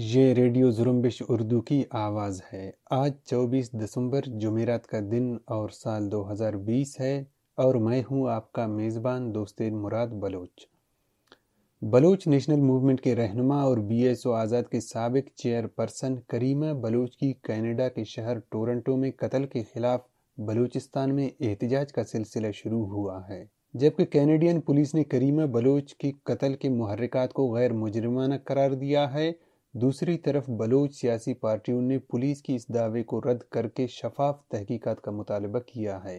ये रेडियो जुरम्बिश उर्दू की आवाज़ है आज 24 दिसंबर जुमेरात का दिन और साल 2020 है और मैं हूं आपका मेज़बान दोस्त मुराद बलोच बलोच नेशनल मूवमेंट के रहनुमा और बी एस ओ आज़ाद के सबक चेयरपर्सन करीमा बलोच की कनाडा के शहर टोरंटो में कत्ल के खिलाफ बलूचिस्तान में एहतजाज का सिलसिला शुरू हुआ है जबकि कैनेडियन पुलिस ने करीमा बलोच के कत्ल के महरिकात को गैर मुजरमाना करार दिया है दूसरी तरफ बलोच सियासी पार्टियों ने पुलिस की इस दावे को रद्द करके शफाफ तहकीकात का मुतालबा किया है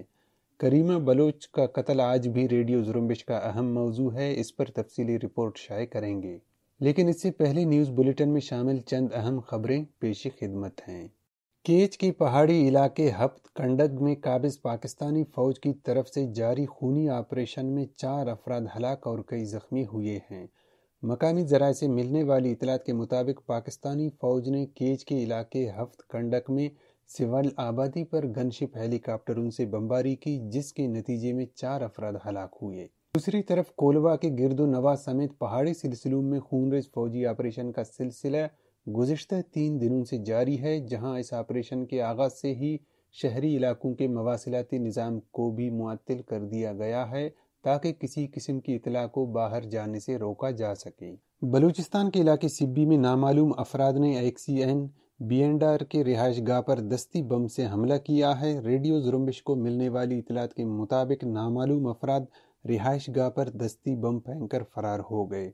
करीमा बलोच का कत्ल आज भी रेडियो जुर्मिश का अहम मौजू है इस पर तफसीली रिपोर्ट शाये करेंगे लेकिन इससे पहले न्यूज़ बुलेटिन में शामिल चंद अहम खबरें पेश खिदमत हैं केच के पहाड़ी इलाके हफ्त कंडक में काबिज पाकिस्तानी फ़ौज की तरफ से जारी खूनी ऑपरेशन में चार अफराद हलाक और कई ज़ख्मी हुए हैं मकामी जराए से मिलने वाली इतलात के मुताबिक पाकिस्तानी फ़ौज ने केज के इलाके हफ्त कंडक में सिवल आबादी पर गनशिप हेलीकॉप्टरों से बमबारी की जिसके नतीजे में चार अफराद हलाक हुए दूसरी तरफ कोलवा के गिरदो नवा समेत पहाड़ी सिलसिलों में खूनरेज फौजी ऑपरेशन का सिलसिला गुजशत तीन दिनों से जारी है जहां इस ऑपरेशन के आगाज से ही शहरी इलाकों के मवासिलाती निज़ाम को भी मुअल कर दिया गया है ताकि किसी किस्म की इतला को बाहर जाने से रोका जा सके बलूचिस्तान के इलाके सिब्बी में नामालूम अफराद ने एक C N B and R के रिहाइश गाह पर दस्ती बम से हमला किया है रेडियो जुर्मिश को मिलने वाली इतलात के मुताबिक नामालूम अफराद रिहाइश गाह पर दस्ती बम फेंक कर फरार हो गए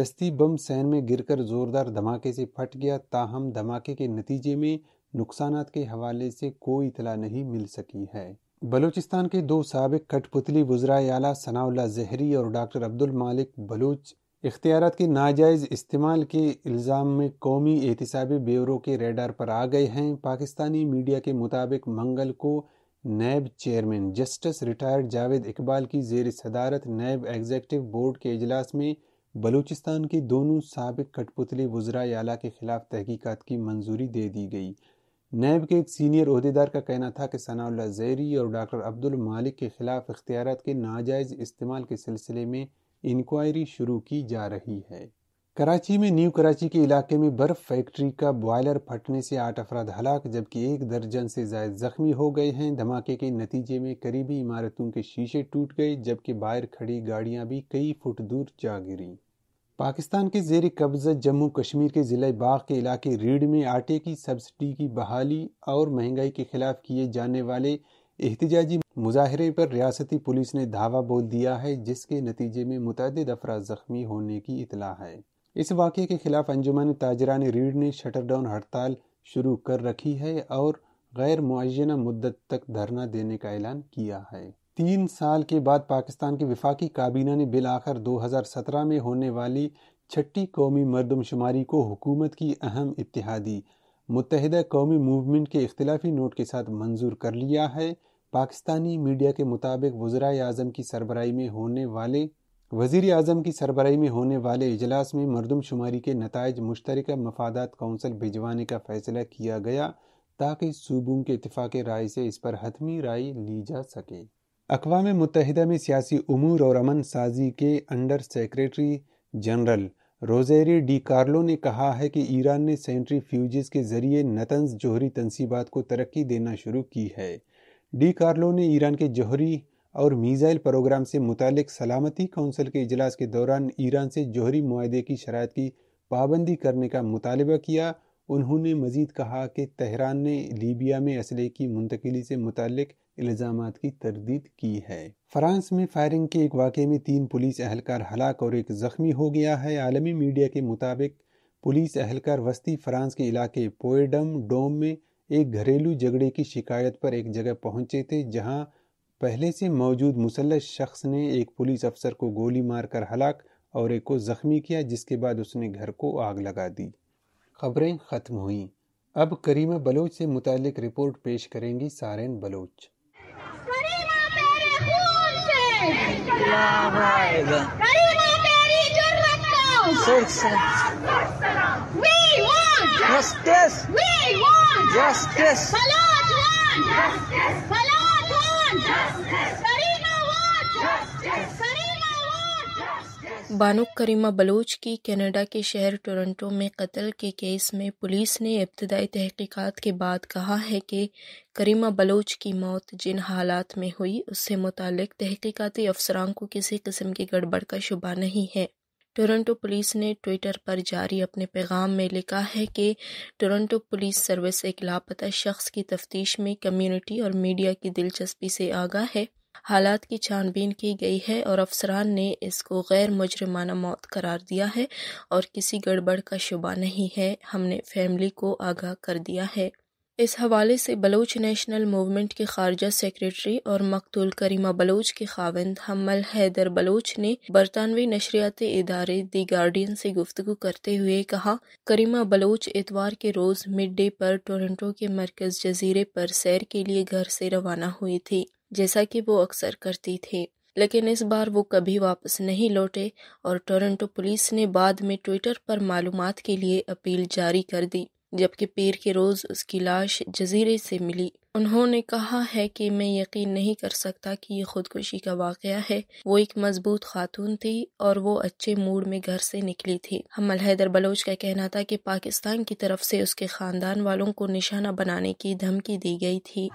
दस्ती बम सैन में गिरकर जोरदार धमाके से फट गया ताहम धमाके के नतीजे में नुकसान के हवाले से कोई इतला नहीं मिल सकी है बलूचिस्तान के दो सबक कठपुतली वज्रा आला सनाउल्ला जहरी और डॉक्टर अब्दुल मालिक बलूच इख्तियारत के नाजायज़ इस्तेमाल के इल्ज़ाम में कौमी एहतसाबी ब्यूरो के रेडार पर आ गए हैं पाकिस्तानी मीडिया के मुताबिक मंगल को NAB chairman justice retired Javed Iqbal की जेर सदारत नैब एग्जेक्टिव बोर्ड के अजलास में बलूचिस्तान के दोनों सबक कठपुतली वज्रा आला के खिलाफ तहकीकत की मंजूरी दे दी गई नैब के एक सीनियर अहदेदार का कहना था कि सनाउल्ला जैरी और डॉक्टर अब्दुल मालिक के खिलाफ इख्तियार के नाजायज़ इस्तेमाल के सिलसिले में इंक्वायरी शुरू की जा रही है कराची में न्यू कराची के इलाके में बर्फ फैक्ट्री का बॉयलर फटने से आठ अफराद हलाक जबकि एक दर्जन से ज्यादा जख्मी हो गए हैं धमाके के नतीजे में करीबी इमारतों के शीशे टूट गए जबकि बाहर खड़ी गाड़ियां भी कई फुट दूर जा गिरी पाकिस्तान के जेर कब्ज़ा जम्मू कश्मीर के ज़िले बाग के इलाके रीढ़ में आटे की सब्सिडी की बहाली और महंगाई के खिलाफ किए जाने वाले एहतजाजी मुजाहरे पर रियासती पुलिस ने धावा बोल दिया है जिसके नतीजे में मुतद अफराज ज़ख्मी होने की इतला है इस वाक़े के खिलाफ अंजुमन ताजरान रीढ़ ने शटर डाउन हड़ताल शुरू कर रखी है और गैर मुआजना मुद्दत तक धरना देने का ऐलान किया है तीन साल के बाद पाकिस्तान की विफाकी काबीना ने बिल आखिर सत्रह में होने वाली छठी कौमी मरदमशुमारी को हुकूमत की अहम इतिहादी मुतहदा कौमी मूवमेंट के इख्तलाफी नोट के साथ मंजूर कर लिया है पाकिस्तानी मीडिया के मुताबिक वजरा अजम की सरबराही में होने वाले वजीर अजम की सरबराही में होने वाले इजलास में मरदमशुमारी के नतज मुश्तर मफादात कौंसल भिजवाने का फैसला किया गया ताकि सूबों के इतफाक़ राय से इस पर हतमी राय ली जा सके अकवा मुतहदा में सियासी अमूर और अमन साजी के under secretary general Rosemary DiCarlo ने कहा है कि ईरान ने सेंट्री फ्यूजेस के जरिए नतंज जोहरी तनसीबात को तरक्की देना शुरू की है डी कार्लो ने ईरान के जौहरी और मिज़ाइल प्रोग्राम से मुतक सलामती कौंसिल के इजलास के दौरान ईरान से जोहरी माहे की शरात की पाबंदी करने का मुतालबा किया उन्होंने मजीद कहा कि तहरान ने लीबिया में असले की मुंतकली से मुतक इल्ज़ाम की तरदीद की है फ्रांस में फायरिंग के एक वाक़े में तीन पुलिस एहलकार हलाक और एक ज़ख्मी हो गया है आलमी मीडिया के मुताबिक पुलिस एहलकार वस्ती फ्रांस के इलाके पोएडम डोम में एक घरेलू झगड़े की शिकायत पर एक जगह पहुंचे थे जहां पहले से मौजूद मुसलस शख्स ने एक पुलिस अफसर को गोली मारकर हलाक और एक को ज़ख्मी किया जिसके बाद उसने घर को आग लगा दी खबरें ख़त्म हुई अब करीमा बलोच से मुतल रिपोर्ट पेश करेंगी सारेन Baloch We want justice. We want justice. Salat one. Justice. Salat one. Justice. Bano Karima Baloch की कनाडा के शहर टोरंटो में कत्ल के केस में पुलिस ने इब्तदाई तहकीकात के बाद कहा है कि करीमा बलोच की मौत जिन हालात में हुई उससे मुतक तहकीकती अफसरान को किसी किस्म की गड़बड़ का शुबा नहीं है टोरंटो पुलिस ने ट्विटर पर जारी अपने पैगाम में लिखा है कि टोरंटो पुलिस सर्विस एक लापता शख्स की तफ्तीश में कम्युनिटी और मीडिया की दिलचस्पी से आगा है हालात की छानबीन की गई है और अफसरान ने इसको गैर मुजरमाना मौत करार दिया है और किसी गड़बड़ का शुबा नहीं है हमने फैमिली को आगाह कर दिया है इस हवाले से बलोच नेशनल मूवमेंट के खारजा सेक्रेटरी और मकतूल करीमा बलोच के खाविंद हमल हैदर बलोच ने बरतानवी नशरियाती इदारे दी गार्डियन से गुफ्तु करते हुए कहा करीमा बलोच इतवार के रोज़ मिड डे पर टोरंटो के मरकज़ जजीरे पर सैर के लिए घर से रवाना हुई थी जैसा कि वो अक्सर करती थी लेकिन इस बार वो कभी वापस नहीं लौटे और टोरंटो पुलिस ने बाद में ट्विटर पर मालूम के लिए अपील जारी कर दी जबकि पीर के रोज़ उसकी लाश जजीरे से मिली उन्होंने कहा है कि मैं यकीन नहीं कर सकता कि ये खुदकुशी का वाक़ है वो एक मजबूत खातून थी और वो अच्छे मूड में घर से निकली थी हमल हैदर बलोच का कहना था कि पाकिस्तान की तरफ से उसके खानदान वालों को निशाना बनाने की धमकी दी गई थी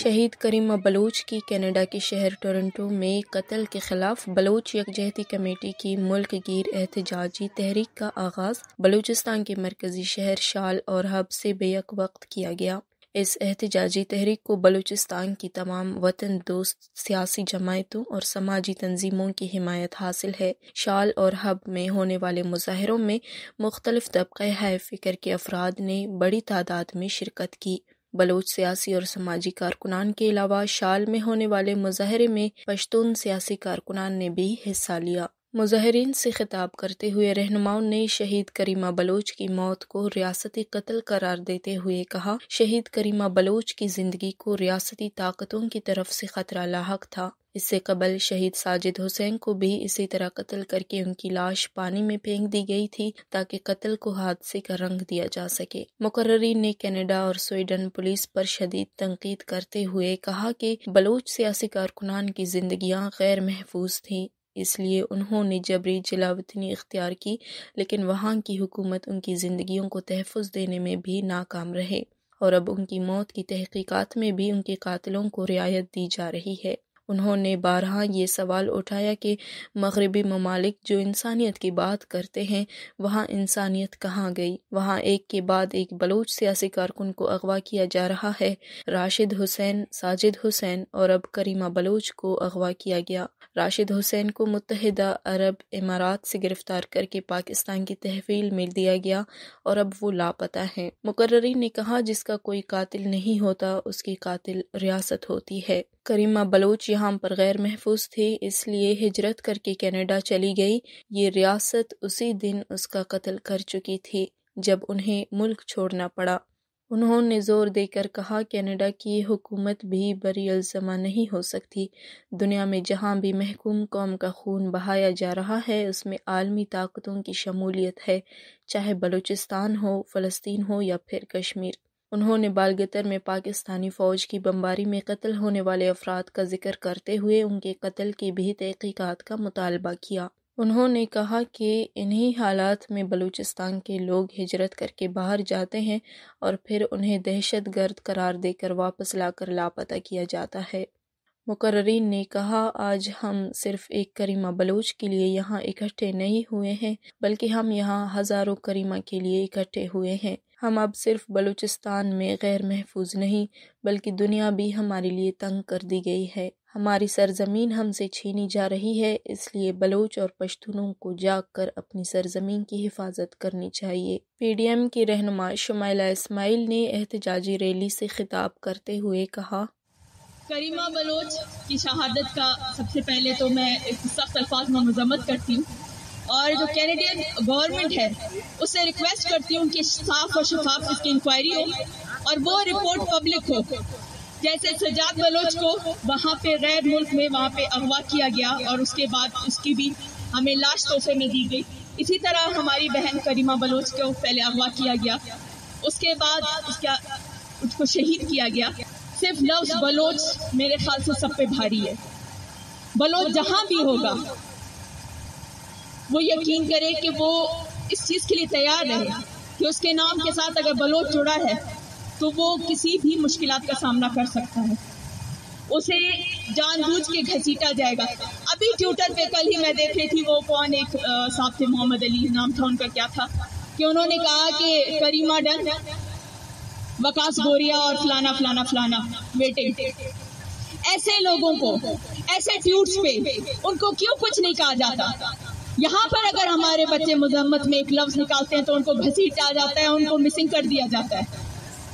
शहीद करीमा बलोच की कनाडा के शहर टोरंटो में कत्ल के खिलाफ बलूच यकजहती कमेटी की मुल्क गिर एहतजाजी तहरीक का आगाज़ बलूचिस्तान के मरकजी शहर शाल और हब से बेक वक्त किया गया इस एहतजाजी तहरीक को बलूचिस्तान की तमाम वतन दोस्त सियासी जमायतों और समाजी तंजीमों की हिमायत हासिल है शाल और हब में होने वाले मुजाहरों में मुख्तलिफ तबके है फ़िक्र के अफराद ने बड़ी तादाद में शिरकत की बलोच सियासी और समाजी कारकुनान के अलावा शाल में होने वाले मुजाहरे में पश्तून सियासी कारकुनान ने भी हिस्सा लिया मुजाहरीन से खिताब करते हुए रहनुमाओं ने शहीद करीमा बलोच की मौत को रियासती कत्ल करार देते हुए कहा शहीद करीमा बलोच की जिंदगी को रियासती ताकतों की तरफ से खतरा लाक था इससे कबल शहीद साजिद हुसैन को भी इसी तरह कत्ल करके उनकी लाश पानी में फेंक दी गई थी ताकि कत्ल को हादसे का रंग दिया जा सके मुकर्री ने कनाडा और स्वीडन पुलिस पर शदीद तनकीद करते हुए कहा कि बलोच सियासी कारकुनान की जिंदगियां गैर महफूज थी इसलिए उन्होंने जबरी जलावतनी इख्तियार की लेकिन वहाँ की हुकूमत उनकी ज़िंदगियों को तहफ़ देने में भी नाकाम रहे और अब उनकी मौत की तहकीकात में भी उनके कातिलों को रियायत दी जा रही है उन्होंने बारहा ये सवाल उठाया कि मगरबी ममालिक जो इंसानियत की बात करते हैं वहाँ इंसानियत कहाँ गई वहाँ एक के बाद एक बलोच सियासी कारकुन को अगवा किया जा रहा है राशिद हुसैन साजिद हुसैन और अब करीमा बलोच को अगवा किया गया राशिद हुसैन को मुतहदा अरब इमारात से गिरफ्तार करके पाकिस्तान की तहवील में दिया गया और अब वो लापता है मुकर्री ने कहा जिसका कोई कातिल नहीं होता उसकी कातिल रियासत होती है करीमा बलोच यहाँ पर गैर महफूज थी इसलिए हिजरत करके कनाडा चली गई ये रियासत उसी दिन उसका कत्ल कर चुकी थी जब उन्हें मुल्क छोड़ना पड़ा उन्होंने जोर देकर कहा कनाडा की हुकूमत भी बरी बरअलजमा नहीं हो सकती दुनिया में जहाँ भी महकूम कौम का खून बहाया जा रहा है उसमें आलमी ताकतों की शमूलियत है चाहे बलूचिस्तान हो फ़लस्तीन हो या फिर कश्मीर उन्होंने बालगतर में पाकिस्तानी फ़ौज की बमबारी में कत्ल होने वाले अफराद का जिक्र करते हुए उनके कत्ल की भी तहकीकत का मुतालबा किया उन्होंने कहा कि इन्हीं हालात में बलूचिस्तान के लोग हिजरत करके बाहर जाते हैं और फिर उन्हें दहशत गर्द करार देकर वापस लाकर लापता किया जाता है मुकर्रीन ने कहा आज हम सिर्फ एक करीमा बलूच के लिए यहाँ इकट्ठे नहीं हुए हैं बल्कि हम यहाँ हज़ारों करीमा के लिए इकट्ठे हुए हैं हम अब सिर्फ बलूचिस्तान में गैर महफूज नहीं बल्कि दुनिया भी हमारे लिए तंग कर दी गई है हमारी सरजमीन हमसे छीनी जा रही है इसलिए बलोच और पश्तूनों को जाग कर अपनी सरजमीन की हिफाजत करनी चाहिए पीडीएम की रहनुमा शुमाइला इस्माइल ने एहतजाजी रैली से खिताब करते हुए कहा करीमा बलोच की शहादत का सबसे पहले तो मैं सख्त अल्फाज में मजम्मत करती हूँ और जो कैनेडियन गवर्नमेंट है उससे रिक्वेस्ट करती हूँ कि साफ और शफाफ इसकी इंक्वायरी हो और वो रिपोर्ट पब्लिक हो जैसे सजाद बलोच को वहाँ पे गैर मुल्क में वहाँ पे अगवा किया गया और उसके बाद उसकी भी हमें लाश तोहफे में दी गई इसी तरह हमारी बहन करीमा बलोच को पहले अगवा किया गया उसके बाद उसका उसको शहीद किया गया सिर्फ लफ्ज बलोच मेरे ख्याल से सब पे भारी है बलोच जहाँ भी होगा वो यकीन करे कि वो इस चीज़ के लिए तैयार रहे कि उसके नाम के साथ अगर बलोच जुड़ा है तो वो किसी भी मुश्किल का सामना कर सकता है उसे जानबूझ के घसीटा जाएगा अभी ट्विटर पे कल ही मैं देख रही थी वो कौन एक साहब थे मोहम्मद अली नाम था उनका क्या था कि उन्होंने कहा कि करीमा डन वकास गोरिया और फलाना फलाना फलाना बेटे ऐसे लोगों को ऐसे ट्यूट्स पे उनको क्यों कुछ नहीं कहा जाता यहाँ पर अगर हमारे बच्चे मजम्मत में एक लफ्ज निकालते हैं तो उनको घसीटा जाता है उनको मिसिंग कर दिया जाता है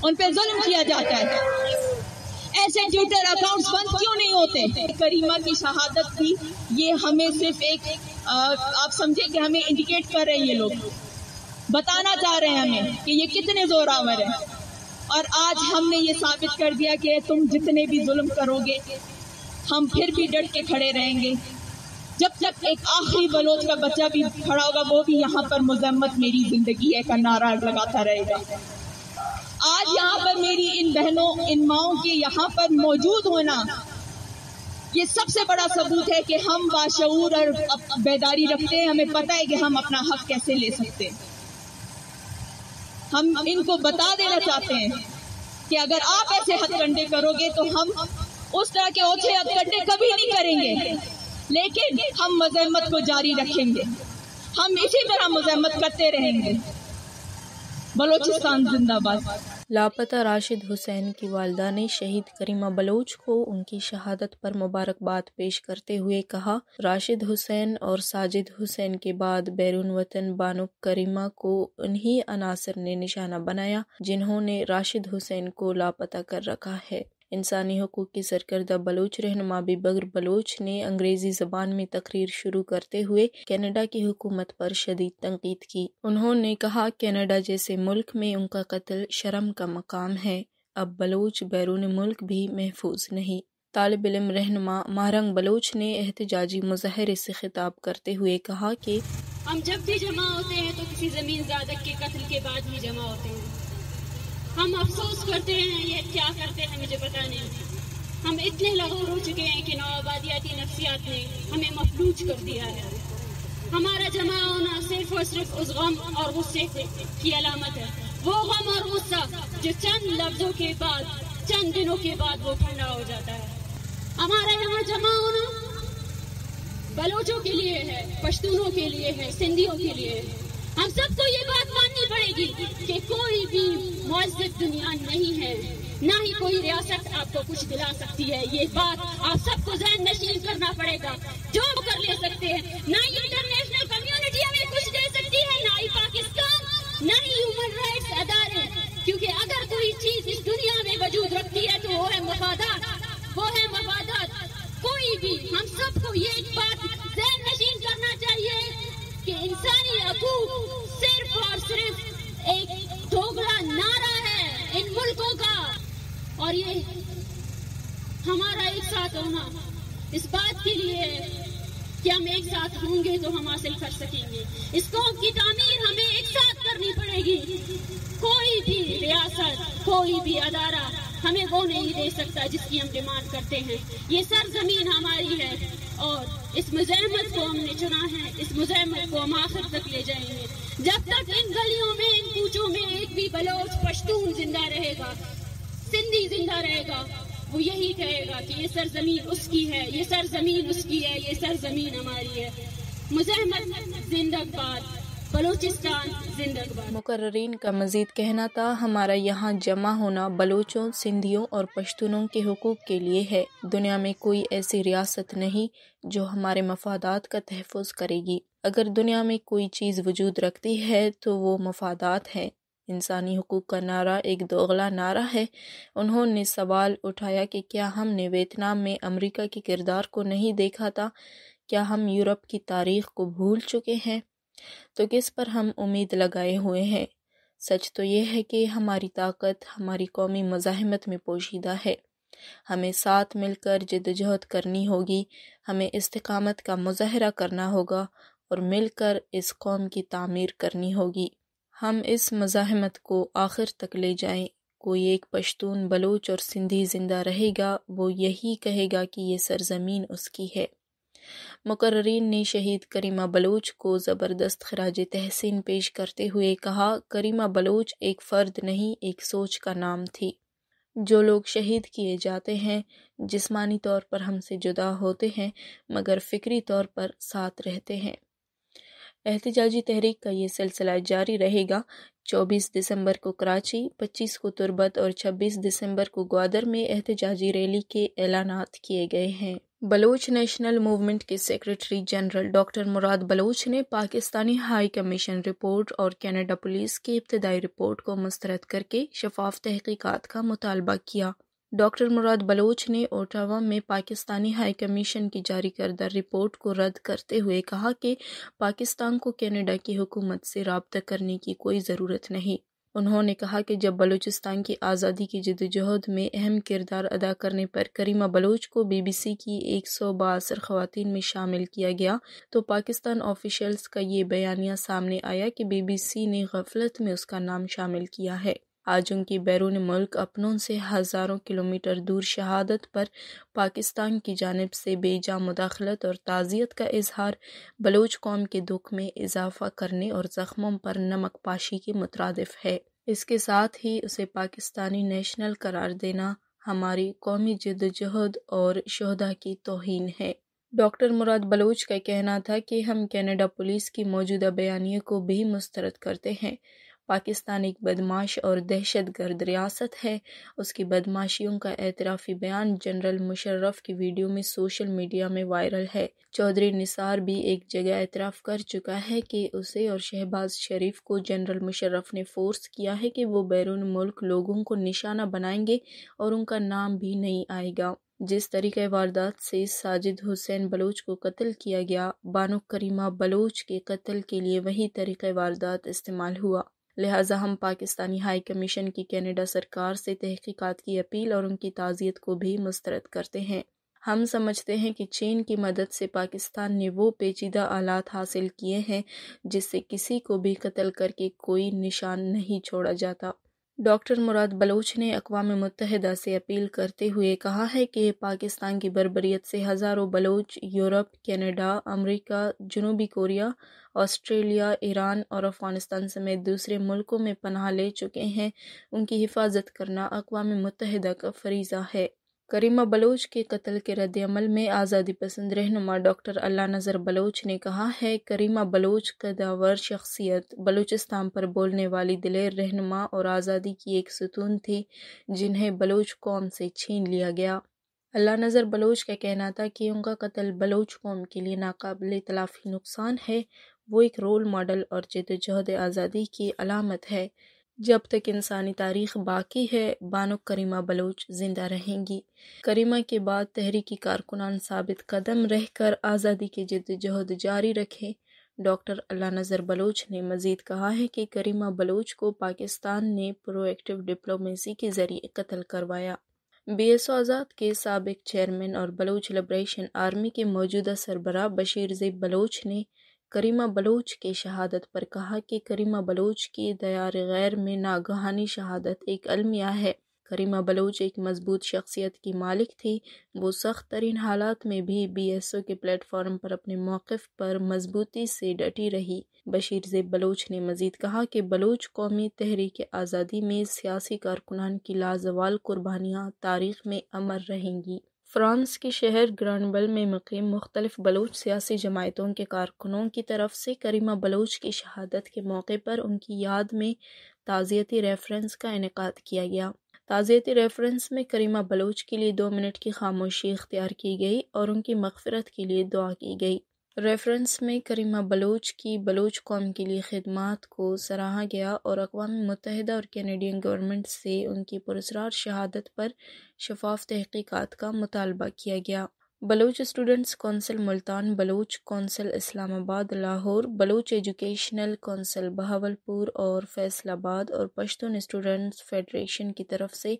उन पर जुल्म किया जाता है ऐसे ट्विटर अकाउंट्स बंद क्यों नहीं होते करीमा की शहादत थी ये हमें सिर्फ एक आ, आप समझे कि हमें इंडिकेट कर रहे हैं ये लोग बताना चाह रहे हैं हमें कि ये कितने जोरावर है और आज हमने ये साबित कर दिया कि तुम जितने भी जुल्म करोगे हम फिर भी डट के खड़े रहेंगे जब तक एक आखिरी बलोच का बच्चा भी खड़ा होगा वो भी यहाँ पर मजम्मत मेरी जिंदगी है का नारा लगाता रहेगा आज यहाँ पर मेरी इन बहनों इन माओ के यहाँ पर मौजूद होना ये सबसे बड़ा सबूत है कि हम बाशूर और बेदारी रखते हैं हमें पता है कि हम अपना हक कैसे ले सकते हैं हम इनको बता देना चाहते हैं कि अगर आप ऐसे हथकंडे करोगे तो हम उस तरह के ओछे हथकंडे कभी नहीं करेंगे लेकिन हम मजम्मत को जारी रखेंगे हम इसी तरह मजम्मत करते रहेंगे बलोचिस्तान जिंदाबाद लापता राशिद हुसैन की वालदा ने शहीद करीमा बलोच को उनकी शहादत पर मुबारकबाद पेश करते हुए कहा राशिद हुसैन और साजिद हुसैन के बाद बैरून वतन बानो करीमा को उन्हीं अनासर ने निशाना बनाया जिन्होंने राशिद हुसैन को लापता कर रखा है इंसानी हकूक़ के सरकर्दा बलोच रहनमा बिबर बलोच ने अंग्रेज़ी ज़बान में तकरीर शुरू करते हुए कैनेडा की हुकूमत पर शदीद तनकीद की उन्होंने कहा कनाडा जैसे मुल्क में उनका कत्ल शर्म का मकाम है अब बलोच बैरून मुल्क भी महफूज नहीं तालब इलम रहनमा महारंग बलोच ने एहतजाजी मुजाहरे से खिताब करते हुए कहा कि हम जब भी जमा होते हैं तो किसी ज़मीन के कत्ल के बाद भी जमा होते हैं हम अफसोस करते हैं ये क्या करते हैं मुझे पता नहीं हम इतने लाहौर हो चुके हैं कि नवाबादियाती नफ्सियात ने हमें मफलूज कर दिया है हमारा जमा होना सिर्फ और सिर्फ उस गम और गुस्से की अलामत है वो गम और गुस्सा जो चंद लफ्जों के बाद चंद दिनों के बाद वो ठंडा हो जाता है हमारा यहाँ जमा होना बलोचों के लिए है पश्तूनों के लिए है सिंधियों के लिए है हम सबको ये बात करनी पड़ेगी कि कोई भी मुआजत दुनिया नहीं है ना ही कोई रियासत आपको कुछ दिला सकती है ये बात आप सबको जहन नशीन करना पड़ेगा जो कर ले सकते हैं ना ही इंटरनेशनल कम्युनिटी हमें कुछ दे सकती है ना ही पाकिस्तान ना ही ह्यूमन राइट्स अदारे क्योंकि अगर कोई चीज इस दुनिया में वजूद रखती है तो वो है मफादात वो है मफादात कोई भी हम सबको ये एक बात और ये हमारा एक साथ होना इस बात के लिए है कि हम एक साथ होंगे तो हम हासिल कर सकेंगे इस कौम की तामीर हमें एक साथ करनी पड़ेगी कोई भी रियासत कोई भी अदारा हमें वो नहीं दे सकता जिसकी हम डिमांड करते हैं ये सरजमीन हमारी है और इस मुजहमत को हमने चुना है इस मुजहमत को हम आखिर तक ले जाएंगे जब तक इन गलियों में इन कूचों में एक भी बलोच पश्तून जिंदा रहेगा सिंधी जिंदा रहेगा वो यही कहेगा कि ये सरजमीन उसकी है ये सरजमीन उसकी है ये सरजमीन हमारी है मुजहमत जिंदाबाद मुकर्रीन का मजीद कहना था हमारा यहाँ जमा होना बलोचों सिंधियों और पश्तूनों के हकूक़ के लिए है दुनिया में कोई ऐसी रियासत नहीं जो हमारे मफादात का तहफ़ करेगी अगर दुनिया में कोई चीज़ वजूद रखती है तो वो मफादात है इंसानी हकूक़ का नारा एक दोगला नारा है उन्होंने सवाल उठाया कि क्या हमने वियतनाम में अमेरिका के किरदार को नहीं देखा था क्या हम यूरोप की तारीख को भूल चुके हैं तो किस पर हम उम्मीद लगाए हुए हैं सच तो ये है कि हमारी ताकत हमारी कौमी मज़ाहमत में पोशीदा है हमें साथ मिलकर जदोजहद करनी होगी हमें इस्तकामत का मुजाहरा करना होगा और मिलकर इस कौम की तामीर करनी होगी हम इस मज़ाहमत को आखिर तक ले जाएं कोई एक पश्तून बलोच और सिंधी ज़िंदा रहेगा वो यही कहेगा कि ये सरजमीन उसकी है मुकर्रीन ने शहीद करीमा बलोच को ज़बरदस्त खराज तहसीन पेश करते हुए कहा करीमा बलोच एक फ़र्द नहीं एक सोच का नाम थी जो लोग शहीद किए जाते हैं जिस्मानी तौर पर हमसे जुदा होते हैं मगर फ़िक्री तौर पर साथ रहते हैं एहतजाजी तहरीक का ये सिलसिला जारी रहेगा 24 दिसंबर को कराची 25 को तुरबत और 26 दिसंबर को ग्वादर में एहतजाजी रैली के ऐलान किए गए हैं बलोच नेशनल मूवमेंट के secretary general doctor Murad Baloch ने पाकिस्तानी हाई कमीशन रिपोर्ट और कनाडा पुलिस की इब्तदाई रिपोर्ट को मुस्तरद करके शफाफ तहकीकात का मुतालबा किया डॉक्टर मुराद बलोच ने ओटावा में पाकिस्तानी हाई कमीशन की जारी करदा रिपोर्ट को रद्द करते हुए कहा कि पाकिस्तान को कनाडा की हुकूमत से रबता करने की कोई ज़रूरत नहीं उन्होंने कहा कि जब बलूचिस्तान की आज़ादी की जदोजहद में अहम किरदार अदा करने पर करीमा बलोच को बीबीसी की एक सौ बासर खुवान में शामिल किया गया तो पाकिस्तान ऑफिशल्स का ये बयानिया सामने आया कि बीबीसी ने गफलत में उसका नाम शामिल किया है आज उनकी बैरून मुल्क अपनों से हज़ारों किलोमीटर दूर शहादत पर पाकिस्तान की जानब से बेजा मुदाखलत और ताज़ियत का इजहार बलोच कौम के दुख में इजाफा करने और ज़ख्मों पर नमक पाशी के मुतरदफ है इसके साथ ही उसे पाकिस्तानी नेशनल करार देना हमारी कौमी जदजहद और शहदा की तोहन है डॉक्टर मुराद बलोच का कहना था कि हम कनाडा पुलिस की मौजूदा बयानी को भी मुस्तरद करते हैं पाकिस्तान एक बदमाश और दहशत गर्द रियासत है उसकी बदमाशियों का एतराफ़ी बयान जनरल मुशर्रफ की वीडियो में सोशल मीडिया में वायरल है चौधरी निसार भी एक जगह एतराफ़ कर चुका है कि उसे और शहबाज शरीफ को जनरल मुशर्रफ ने फोर्स किया है कि वो बैरून मुल्क लोगों को निशाना बनाएंगे और उनका नाम भी नहीं आएगा जिस तरीके वारदात से साजिद हुसैन बलोच को कत्ल किया गया बानो करीमा बलोच के कत्ल के लिए वही तरीक़ वारदात इस्तेमाल हुआ लिहाजा हम पाकिस्तानी हाई कमीशन की कनाडा सरकार से तहकीकात की अपील और उनकी ताज़ियत को भी मुस्तरद करते हैं हम समझते हैं कि चीन की मदद से पाकिस्तान ने वो पेचीदा आलात हासिल किए हैं जिससे किसी को भी कत्ल करके कोई निशान नहीं छोड़ा जाता डॉक्टर मुराद बलोच ने अकवा मुतहदा से अपील करते हुए कहा है कि पाकिस्तान की बरबरीत से हज़ारों बलोच यूरोप कनाडा, अमेरिका, जनूबी कोरिया ऑस्ट्रेलिया ईरान और अफ़गानिस्तान समेत दूसरे मुल्कों में पनाह ले चुके हैं उनकी हिफाजत करना अकवा मुतहदा का फरीज़ा है करीमा बलोच के कत्ल के रद्दमल में आज़ादी पसंद रहनुमा डॉक्टर अल्ला नज़र बलोच ने कहा है करीमा बलोच कदावर शख्सियत बलूचिस्तान पर बोलने वाली दिलेर रहनुमा और आज़ादी की एक सुतून थी जिन्हें बलोच कौम से छीन लिया गया अल्ला नज़र बलोच का कहना था कि उनका कत्ल बलोच कौम के लिए नाकबिल तलाफी नुकसान है वो एक रोल मॉडल और जदोजहद आज़ादी की अलामत है जब तक इंसानी तारीख बाकी है बानो करीमा बलोच जिंदा रहेंगी करीमा के बाद तहरीकी कारकुनान साबित कदम रहकर आज़ादी की जहद जारी रखें डॉक्टर अल्ला नज़र बलोच ने मज़ीद कहा है कि करीमा बलोच को पाकिस्तान ने प्रोएक्टिव डिप्लोमेसी के ज़रिए कत्ल करवाया बी एस आज़ाद के सबक चेयरमैन और बलोच लिब्रेशन आर्मी के मौजूदा सरबरा बशीर जेब बलोच ने करीमा बलोच के शहादत पर कहा कि करीमा बलोच की दयार गैर में नागहानी शहादत एक अलमिया है करीमा बलोच एक मजबूत शख्सियत की मालिक थी वो सख्त तरीन हालात में भी बी एस ओ के प्लेटफॉर्म पर अपने मौक़ पर मजबूती से डटी रही बशीर जेब बलोच ने मजीद कहा कि बलोच कौमी तहरीक आज़ादी में सियासी कारकुनान की लाजवाल कुर्बानियाँ तारीख में अमर रहेंगी फ्रांस के शहर ग्रानबल में मकीम मुख्तलिफ बलूच सियासी जमातों के कारकुनों की तरफ से करीमा बलूच की शहादत के मौके पर उनकी याद में ताज़ियती रेफरेंस का इनका किया गया ताज़ियती रेफरेंस में करीमा बलूच के लिए दो मिनट की खामोशी इख्तियार की गई और उनकी मगफरत के लिए दुआ की गई रेफरेंस में करीमा बलोच की बलोच कौम के लिए खदमात को सराहा गया और अकवा मुतहद और कैनेडियन गवर्नमेंट से उनकी पुरस्ार शहादत पर शफाफ तहकीक़ात का मुतालबा किया गया Baloch students council Multan Baloch council Islamabad Lahore Baloch educational council Bahawalpur और फैसलाबाद और पश्तून स्टूडेंट्स फेडरेशन की तरफ से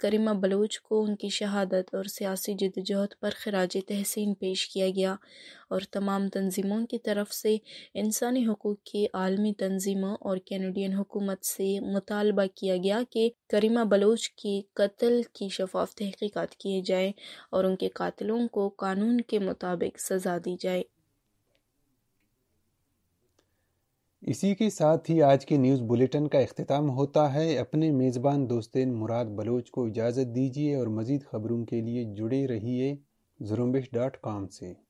करीमा बलोच को उनकी शहादत और सियासी जदजहद पर खराज तहसीन पेश किया गया और तमाम तनज़ीमों की तरफ से इंसानी हकूक़ की आलमी तनजीमों और कैनेडियन हुकूमत से मुतालबा किया गया कि करीमा बलोच की कत्ल की शफाफ तहकीक़त किए जाएँ और उनके कातलों को कानून के मुताबिक सजा दी जाए इसी के साथ ही आज के न्यूज़ बुलेटिन का अख्ताम होता है अपने मेज़बान दोस्तें मुराद बलोच को इजाज़त दीजिए और मज़ीद खबरों के लिए जुड़े रहिए जुरुम्बिश डॉट कॉम से